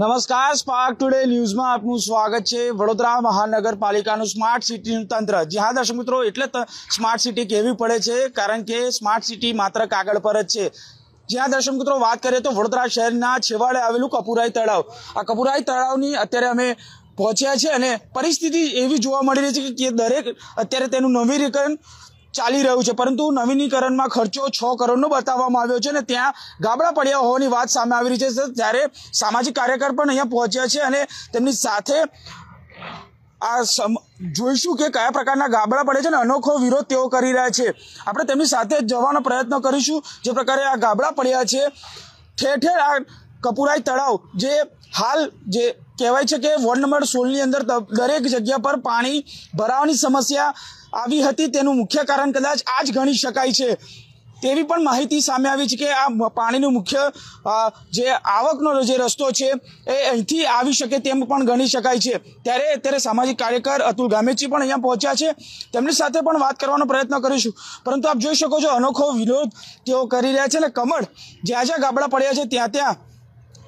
નમસ્કાર spark today ન્યૂઝમાં આપનું સ્વાગત છે વડોદરા મહાનગરપાલિકાનું સ્માર્ટ સિટીનું તંત્ર જી હા દર્શક મિત્રો એટલે સ્માર્ટ સિટી કહેવી પડે છે કારણ કે સ્માર્ટ સિટી માત્ર કાગળ પર જ છે જ્યાં દર્શક મિત્રો વાત કરીએ તો વડોદરા શહેરના છેવાડે આવેલું કપુરાઈ તળાવ આ કપુરાઈ તળાવની અત્યારે અમે પહોંચ્યા છે અને પરિસ્થિતિ એવી જોવા મળી રહી છે કે દરેક અત્યારે તેનું નવીનીકરણ ચાલી રહ્યું છે પરંતુ નવીનીકરણમાં ખર્ચો છ કરોડનો બતાવવામાં આવ્યો છે અને ત્યાં ગાબડા પડ્યા હોવાની વાત સામે આવી રહી છે ત્યારે સામાજિક કાર્યકર પણ અહીંયા પહોંચ્યા છે અને તેમની સાથે આ સમ જોઈશું કે કયા પ્રકારના ગાબડા પડે છે અને અનોખો વિરોધ તેઓ કરી રહ્યા છે આપણે તેમની સાથે જવાનો પ્રયત્ન કરીશું જે પ્રકારે આ ગાબડા પડ્યા છે ઠેર ઠેર આ કપુરાઈ તળાવ જે હાલ જે કેવાય છે કે વોલ નંબર 16 ની અંદર દરેક જગ્યા પર પાણી ભરાવાની સમસ્યા આવી હતી તેનું મુખ્ય કારણ કદાચ આજ ઘણી શકાય છે તેવી પણ માહિતી સામે આવી છે કે આ પાણીનું મુખ્ય જે આવકનો જે રસ્તો છે એ અહીંથી આવી શકે તેમ પણ ઘણી શકાય છે ત્યારે ત્યારે સામાજિક કાર્યકર અતુલ ગામેજી પણ અહીંયા પહોંચ્યા છે તેમની સાથે પણ વાત કરવાનો પ્રયત્ન કરીશ પરંતુ આપ જોઈ શકો છો अनोખો વિરોધ તેઓ કરી રહ્યા છે અને કમળ જ્યાં-જ્યાં ગબડા પડ્યા છે ત્યાં-ત્યાં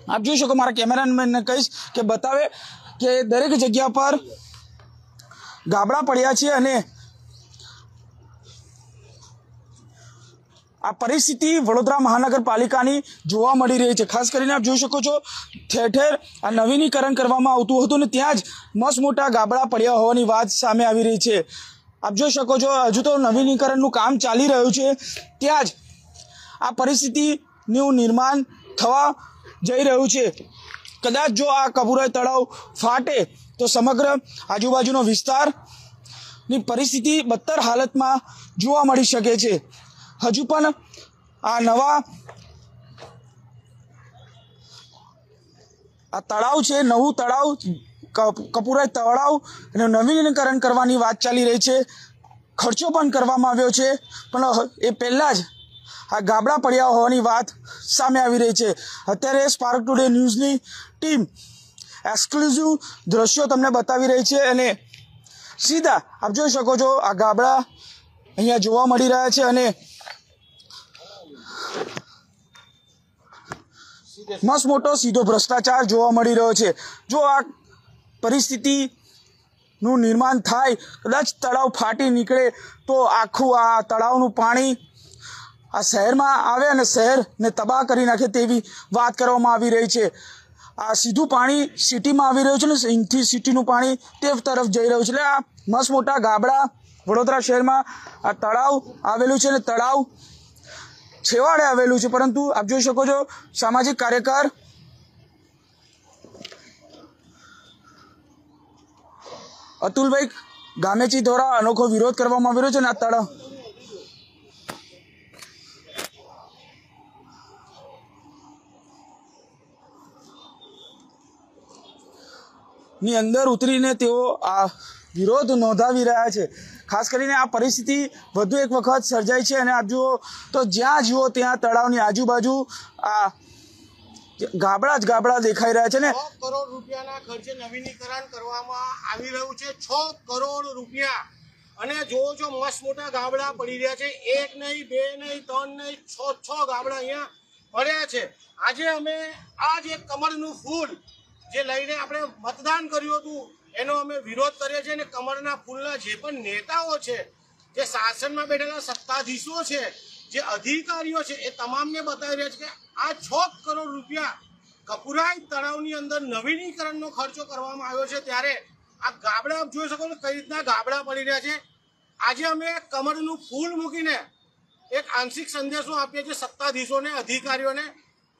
આપ જોઈ શકો મારા કેમેરામેનને કહીશ કે બતાવે કે દરેક જગ્યા પર ગાબડા પડ્યા છે અને આ પરિસ્થિતિ વડોદરા મહાનગરપાલિકાની જોવા મળી રહી છે ખાસ કરીને આપ જોઈ શકો છો ઠેર ઠેર આ નવીનીકરણ કરવામાં આવતું હતું ને ત્યાં જ મસ્ત મોટા ગાબડા પડ્યા હોવાની વાત સામે આવી રહી છે આપ જોઈ શકો છો હજુ તો નવીનીકરણનું કામ ચાલી રહ્યું છે ત્યાં જ આ પરિસ્થિતિનું નિર્માણ થવા જઈ રહ્યું છે કદાચ જો આ કપુરાઈ તળાવ ફાટે તો સમગ્ર આજુબાજુનો વિસ્તારની પરિસ્થિતિ બદતર હાલતમાં જોવા મળી શકે છે હજુ પણ આ નવા આ તળાવ છે નવું તળાવ કપૂરાઈ તળાવ એનું નવીનીકરણ કરવાની વાત ચાલી રહી છે ખર્ચો પણ કરવામાં આવ્યો છે પણ એ પહેલાં જ આ ગાબડા પડ્યા હોવાની વાત સામે આવી રહી છે અત્યારે સ્પાર્ક ટુડે ન્યૂઝની ટીમ એક્સક્લુઝિવ દ્રશ્યો તમને બતાવી રહી છે અને સીધા આપ જોઈ શકો છો આ ગાબડા અહીંયા જોવા મળી રહ્યા છે અને મસ્ત મોટો સીધો ભ્રષ્ટાચાર જોવા મળી રહ્યો છે જો આ પરિસ્થિતિ નું નિર્માણ થાય કદાચ તળાવ ફાટી નીકળે તો આખું આ તળાવનું પાણી આ શહેરમાં આવે અને શહેરને તબાહ કરી નાખે તેવી વાત કરવામાં આવી રહી છે આ સીધું પાણી સિટીમાં આવી રહ્યું છે ને અહીંથી સિટીનું પાણી તે તરફ જઈ રહ્યું છે એટલે આ મસ્ત મોટા ગાબડા વડોદરા શહેરમાં આ તળાવ આવેલું છે અને તળાવ છેવાડે આવેલું છે પરંતુ આપ જોઈ શકો છો સામાજિક કાર્યકર અતુલભાઈ ગામેચી દ્વારા અનોખો વિરોધ કરવામાં આવી રહ્યો છે અને આ તળાવ ની અંદર ઉતરીને તેઓ આ વિરોધ નોંધાવી રહ્યા છે ખાસ કરીને આ પરિસ્થિતિ વધુ એક વખત સર્જાઈ છે અને આપ જુઓ તો જ્યાં જુઓ ત્યાં તળાવની આજુબાજુ આ ગાબડા જ ગાબડા દેખાઈ રહ્યા છે ને કરોડ રૂપિયાના ખર્ચે નવીનીકરણ કરવામાં આવી રહ્યું છે છ કરોડ રૂપિયા અને જો જો મસ્ત મોટા ગાબડા પડી રહ્યા છે એક નહીં બે નહીં ત્રણ નહીં છ છ ગાબડા અહીંયા પડ્યા છે આજે અમે આ જે કમળનું ફૂડ જે લઈને આપણે મતદાન કર્યું હતું એનો અમે વિરોધ કરીએ છીએ અને કમળના ફૂલના જે પણ નેતાઓ છે જે શાસનમાં બેઠેલા સત્તાધીશો છે જે અધિકારીઓ છે એ તમામને બતાવી રહ્યા છે કે આ છ કરોડ રૂપિયા કપુરાઈ તળાવની અંદર નવીનીકરણનો ખર્ચો કરવામાં આવ્યો છે ત્યારે આ ગાબડા જોઈ શકો છો કઈ રીતના ગાબડા પડી રહ્યા છે આજે અમે કમળનું ફૂલ મૂકીને એક આંશિક સંદેશો આપીએ છીએ સત્તાધીશોને અધિકારીઓને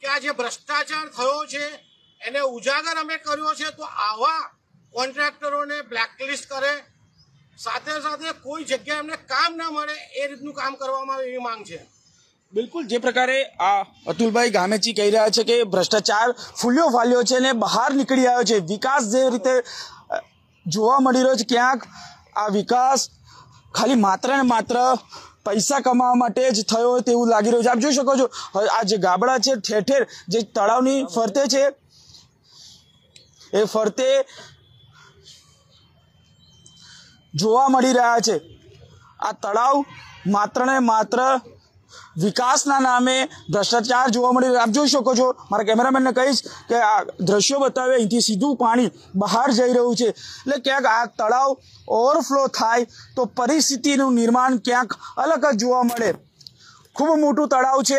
કે આ જે ભ્રષ્ટાચાર થયો છે એને ઉજાગર અમે કર્યો છે તો આવા કોન્ટ્રાક્ટરોને બ્લેકલિસ્ટ કરે સાથે સાથે કોઈ જગ્યાએ એમને કામ ના મળે એ રીતનું કામ કરવામાં આવે એવી માંગ છે બિલકુલ જે પ્રકારે આ અતુલભાઈ ગામેચી કહી રહ્યા છે કે ભ્રષ્ટાચાર ફૂલ્યો ફાલ્યો છે અને બહાર નીકળી આવ્યો છે વિકાસ જે રીતે જોવા મળી રહ્યો છે ક્યાંક આ વિકાસ ખાલી માત્ર ને માત્ર પૈસા કમાવા માટે જ થયો તેવું લાગી રહ્યું છે આપ જોઈ શકો છો આ જે ગાબડા છે ઠેર ઠેર જે તળાવની ફરતે છે એ ફરતે જોવા મળી રહ્યા છે આ તળાવ માત્ર ને માત્ર વિકાસના નામે ભ્રષ્ટાચાર જોવા મળી આપ જોઈ શકો છો મારા કેમેરામેનને કહીશ કે આ દ્રશ્યો બતાવે અહીંથી સીધું પાણી બહાર જઈ રહ્યું છે એટલે ક્યાંક આ તળાવ ઓવરફ્લો થાય તો પરિસ્થિતિનું નિર્માણ ક્યાંક અલગ જ જોવા મળે ખૂબ મોટું તળાવ છે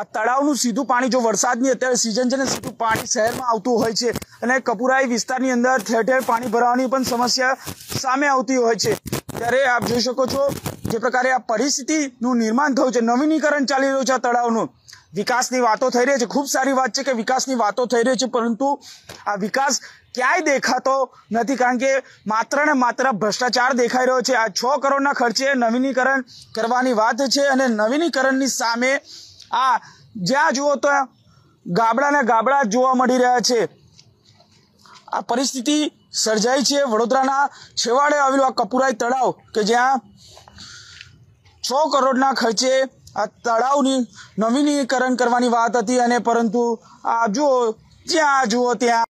આ તળાવનું સીધું પાણી જો વરસાદની અત્યારે સિઝન છે ને સીધું પાણી શહેરમાં આવતું હોય છે અને કપુરાઈ વિસ્તારની અંદર ઠેર ઠેર પાણી ભરાવાની પણ સમસ્યા સામે આવતી હોય છે ત્યારે આપ જોઈ શકો છો જે પ્રકારે આ પરિસ્થિતિનું નિર્માણ થયું છે નવીનીકરણ ચાલી રહ્યું છે આ તળાવનું વિકાસની વાતો થઈ રહી છે ખૂબ સારી વાત છે કે વિકાસની વાતો થઈ રહી છે પરંતુ આ વિકાસ ક્યાંય દેખાતો નથી કારણ કે માત્ર ને માત્ર ભ્રષ્ટાચાર દેખાઈ રહ્યો છે આ છ કરોડના ખર્ચે નવીનીકરણ કરવાની વાત છે અને નવીનીકરણની સામે આ જ્યાં જુઓ તો ગાબડાને ગાબડા જ જોવા મળી રહ્યા છે આ પરિસ્થિતિ સર્જાઈ છે વડોદરાના છેવાડે આવેલું આ કપુરાઈ તળાવ કે જ્યાં છ કરોડના ખર્ચે આ તળાવની નવીનીકરણ કરવાની વાત હતી અને પરંતુ આ જુઓ જ્યાં જુઓ ત્યાં